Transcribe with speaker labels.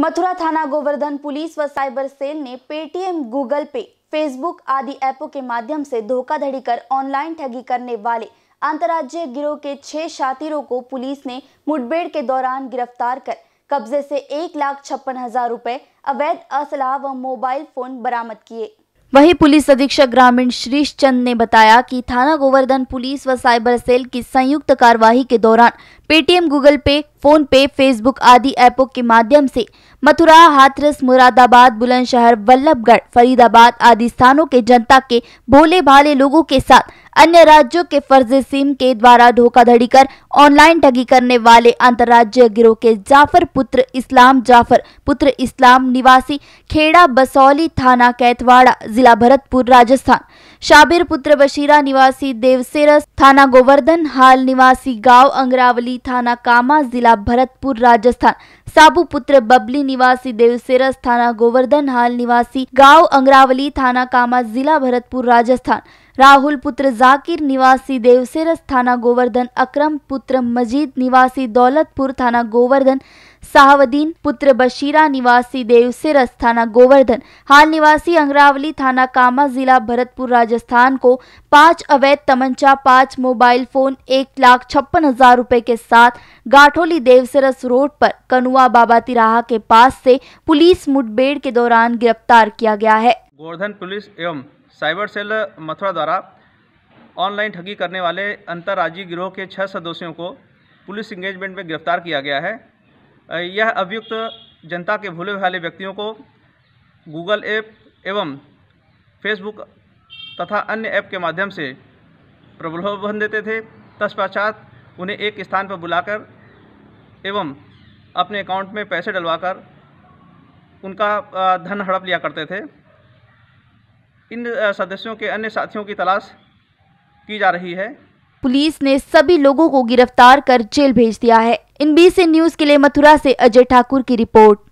Speaker 1: मथुरा थाना गोवर्धन पुलिस व cyber cell ने पेटीएम गूगल पे फेसबुक आदि ऐपों के माध्यम से धोखाधड़ी कर ऑनलाइन ठगी करने वाले अंतर्राज्यीय गिरोह के छह शातिरों को पुलिस ने मुठभेड़ के दौरान गिरफ्तार कर कब्जे से एक लाख छप्पन हजार रूपए अवैध असलाह व मोबाइल फोन बरामद किए वहीं पुलिस अधीक्षक ग्रामीण श्रीश चंद ने बताया कि थाना गोवर्धन पुलिस व साइबर सेल की संयुक्त कार्यवाही के दौरान Paytm Google pay PhonePe Facebook आदि ऐपों के माध्यम से मथुरा हाथरस मुरादाबाद बुलंदशहर वल्लभगढ़ फरीदाबाद आदि स्थानों के जनता के भोले भाले लोगों के साथ अन्य राज्यों के फर्जी सिम के द्वारा धोखाधड़ी कर ऑनलाइन ठगी करने वाले अंतर्राज्य गिरोह के जाफर पुत्र इस्लाम जाफर पुत्र इस्लाम निवासी खेड़ा बसौली थाना कैतवाड़ा जिला भरतपुर राजस्थान शाबिर पुत्र बशीरा निवासी देवसेरस थाना गोवर्धन हाल निवासी गांव अंगरावली थाना कामा जिला भरतपुर राजस्थान साबू पुत्र बबली निवासी देवसेरस थाना गोवर्धन हाल निवासी गांव अंग्रावली थाना कामा जिला भरतपुर राजस्थान राहुल पुत्र जाकिर निवासी देवसेरस थाना गोवर्धन अक्रम पुत्र मजीद निवासी दौलतपुर थाना गोवर्धन साहवदीन पुत्र बशीरा निवासी देवसेरस थाना गोवर्धन हाल निवासी अंगरावली थाना कामा जिला भरतपुर राजस्थान को पांच अवैध तमंचा पांच मोबाइल फोन एक लाख छप्पन हजार रूपए के साथ गाठोली देवसेरस रोड पर कनुआ बाबा तिराहा के पास से पुलिस मुठभेड़ के दौरान गिरफ्तार किया गया है
Speaker 2: गोवर्धन पुलिस एवं साइबर सेल मथुरा द्वारा ऑनलाइन ठगी करने वाले अंतर्राज्यीय गिरोह के छः सदस्यों को पुलिस इंगेजमेंट में गिरफ्तार किया गया है यह अभियुक्त जनता के भूले भाले व्यक्तियों को गूगल ऐप एवं फेसबुक तथा अन्य ऐप के माध्यम से प्रलोभन देते थे तत्पश्चात उन्हें एक स्थान पर बुलाकर एवं अपने अकाउंट में पैसे डलवाकर उनका धन हड़प लिया करते थे इन सदस्यों के अन्य साथियों की तलाश की जा रही है
Speaker 1: पुलिस ने सभी लोगों को गिरफ्तार कर जेल भेज दिया है इन बीसी न्यूज के लिए मथुरा से अजय ठाकुर की रिपोर्ट